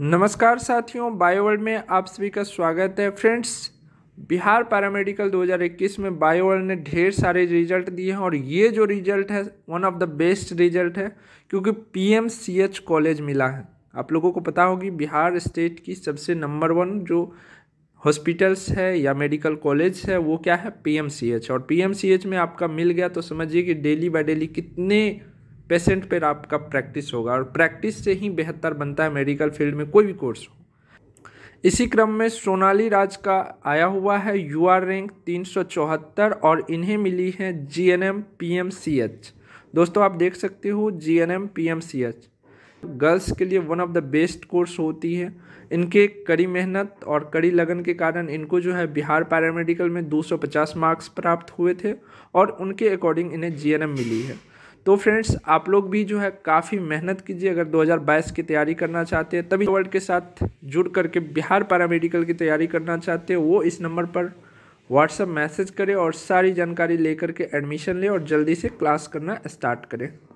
नमस्कार साथियों बायोवर्ल्ड में आप सभी का स्वागत है फ्रेंड्स बिहार पैरामेडिकल 2021 में बायोवर्ल्ड ने ढेर सारे रिजल्ट दिए हैं और ये जो रिजल्ट है one of the best result है क्योंकि पी कॉलेज मिला है आप लोगों को पता होगी बिहार स्टेट की सबसे नंबर वन जो हॉस्पिटल्स है या मेडिकल कॉलेज है वो क्या है पीएमसीएच और पीएमसीएच में आपका मिल गया तो समझिए कि डेली बाय डेली कितने पेशेंट पर आपका प्रैक्टिस होगा और प्रैक्टिस से ही बेहतर बनता है मेडिकल फील्ड में कोई भी कोर्स हो इसी क्रम में सोनाली राज का आया हुआ है यू आर रैंक तीन और इन्हें मिली है G N M P M C H दोस्तों आप देख सकते हो G N M P M C H girls के लिए one of the best course होती है इनके कड़ी मेहनत और कड़ी लगन के कारण इनको जो है बिहार पैरामेडिकल में 250 मार्क्स प्राप्त हुए थे और उनके अकॉर्डिंग इन्हें जी मिली है तो फ्रेंड्स आप लोग भी जो है काफ़ी मेहनत कीजिए अगर 2022 की तैयारी करना चाहते हैं तभी वर्ल्ड के साथ जुड़ करके बिहार पैरामेडिकल की तैयारी करना चाहते हैं वो इस नंबर पर व्हाट्सअप मैसेज करें और सारी जानकारी लेकर के एडमिशन लें और जल्दी से क्लास करना स्टार्ट करें